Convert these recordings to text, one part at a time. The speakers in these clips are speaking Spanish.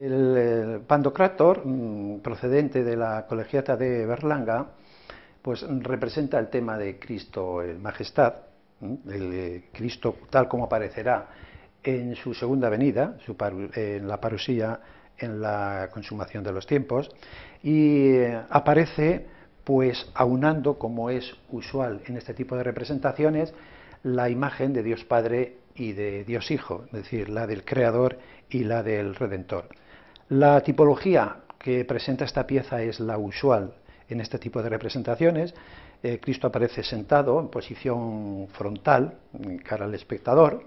El Pandocrator, mm, procedente de la colegiata de Berlanga, pues representa el tema de Cristo en majestad, el eh, Cristo tal como aparecerá en su segunda venida, en la parusía, en la consumación de los tiempos, y eh, aparece pues aunando, como es usual en este tipo de representaciones, la imagen de Dios Padre y de Dios Hijo, es decir, la del Creador y la del Redentor. La tipología que presenta esta pieza es la usual en este tipo de representaciones. Eh, Cristo aparece sentado en posición frontal, cara al espectador,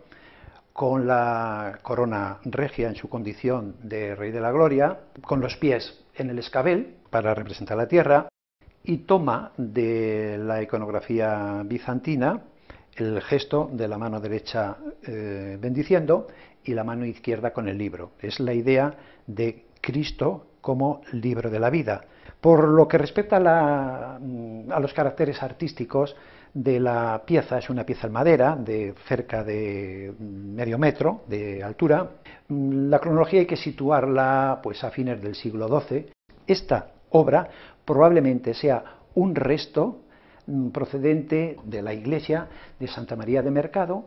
con la corona regia en su condición de Rey de la Gloria, con los pies en el escabel para representar la tierra, y toma de la iconografía bizantina el gesto de la mano derecha eh, bendiciendo y la mano izquierda con el libro. Es la idea de Cristo como libro de la vida. Por lo que respecta a, mm, los caracteres artísticos de la pieza, es una pieza en madera de cerca de medio metro de altura. Mm, la cronología hay que situarla pues, a fines del siglo XII. Esta obra probablemente sea un resto Mm, procedente de la iglesia de Santa María de Mercado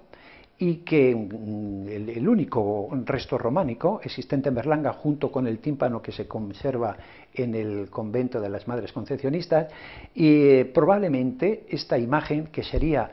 y que mm, el, único resto románico existente en Berlanga junto con el tímpano que se conserva en el convento de las Madres Concepcionistas y eh, probablemente esta imagen que sería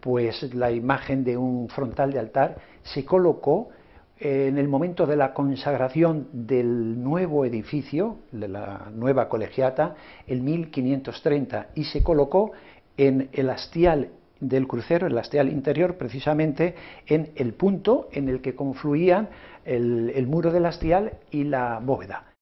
pues la imagen de un frontal de altar se colocó en el momento de la consagración del nuevo edificio, de la nueva colegiata, en 1530, y se colocó en el hastial del crucero, el hastial interior, precisamente en el punto en el que confluían el, muro del hastial y la bóveda.